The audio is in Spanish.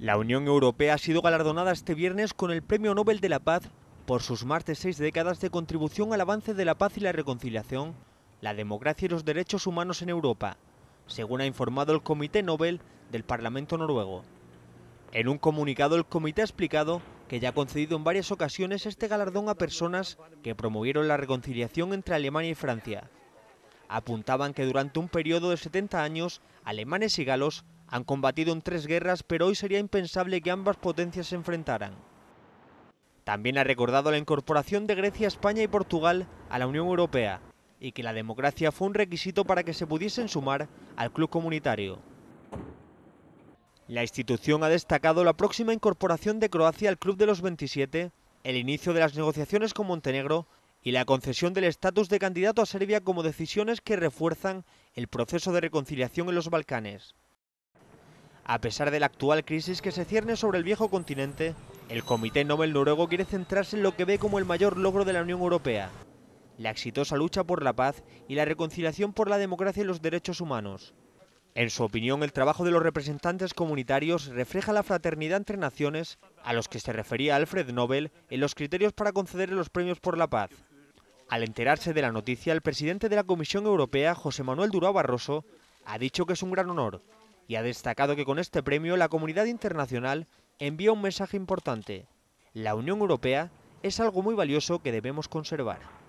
La Unión Europea ha sido galardonada este viernes con el Premio Nobel de la Paz por sus más de seis décadas de contribución al avance de la paz y la reconciliación, la democracia y los derechos humanos en Europa, según ha informado el Comité Nobel del Parlamento noruego. En un comunicado el comité ha explicado que ya ha concedido en varias ocasiones este galardón a personas que promovieron la reconciliación entre Alemania y Francia. Apuntaban que durante un periodo de 70 años, alemanes y galos han combatido en tres guerras, pero hoy sería impensable que ambas potencias se enfrentaran. También ha recordado la incorporación de Grecia, España y Portugal a la Unión Europea y que la democracia fue un requisito para que se pudiesen sumar al club comunitario. La institución ha destacado la próxima incorporación de Croacia al Club de los 27, el inicio de las negociaciones con Montenegro y la concesión del estatus de candidato a Serbia como decisiones que refuerzan el proceso de reconciliación en los Balcanes. A pesar de la actual crisis que se cierne sobre el viejo continente, el Comité Nobel noruego quiere centrarse en lo que ve como el mayor logro de la Unión Europea, la exitosa lucha por la paz y la reconciliación por la democracia y los derechos humanos. En su opinión, el trabajo de los representantes comunitarios refleja la fraternidad entre naciones a los que se refería Alfred Nobel en los criterios para conceder los premios por la paz. Al enterarse de la noticia, el presidente de la Comisión Europea, José Manuel Duró Barroso, ha dicho que es un gran honor y ha destacado que con este premio la comunidad internacional envía un mensaje importante. La Unión Europea es algo muy valioso que debemos conservar.